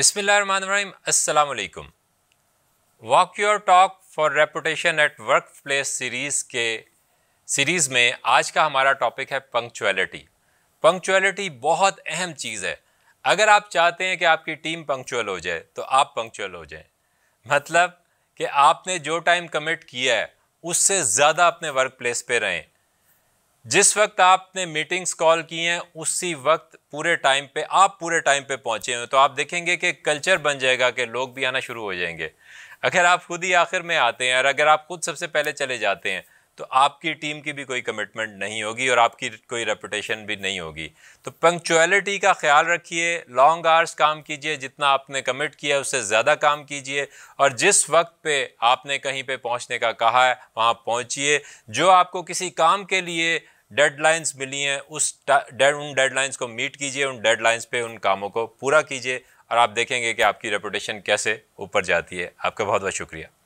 अस्सलाम वालेकुम walk your talk for reputation at work place series के सीरीज़ में आज का हमारा टॉपिक है पंक्चुअलिटी पंक्चुअलिटी बहुत अहम चीज़ है अगर आप चाहते हैं कि आपकी टीम पंक्चुअल हो जाए तो आप पंक्चुअल हो जाएं मतलब कि आपने जो टाइम कमिट किया है उससे ज़्यादा अपने वर्क प्लेस पर रहें जिस वक्त आपने मीटिंग्स कॉल की हैं उसी वक्त पूरे टाइम पे आप पूरे टाइम पे पहुंचे हुए तो आप देखेंगे कि कल्चर बन जाएगा कि लोग भी आना शुरू हो जाएंगे अगर आप खुद ही आखिर में आते हैं और अगर आप खुद सबसे पहले चले जाते हैं तो आपकी टीम की भी कोई कमिटमेंट नहीं होगी और आपकी कोई रेपुटेशन भी नहीं होगी तो पंक्चुअलिटी का ख्याल रखिए लॉन्ग आवर्स काम कीजिए जितना आपने कमिट किया उससे ज़्यादा काम कीजिए और जिस वक्त पे आपने कहीं पे पहुंचने का कहा है वहाँ पहुंचिए जो आपको किसी काम के लिए डेडलाइंस मिली हैं उस डेड उन डेडलाइंस को मीट कीजिए उन डेडलाइंस पर उन कामों को पूरा कीजिए और आप देखेंगे कि आपकी रेपुटेशन कैसे ऊपर जाती है आपका बहुत बहुत शुक्रिया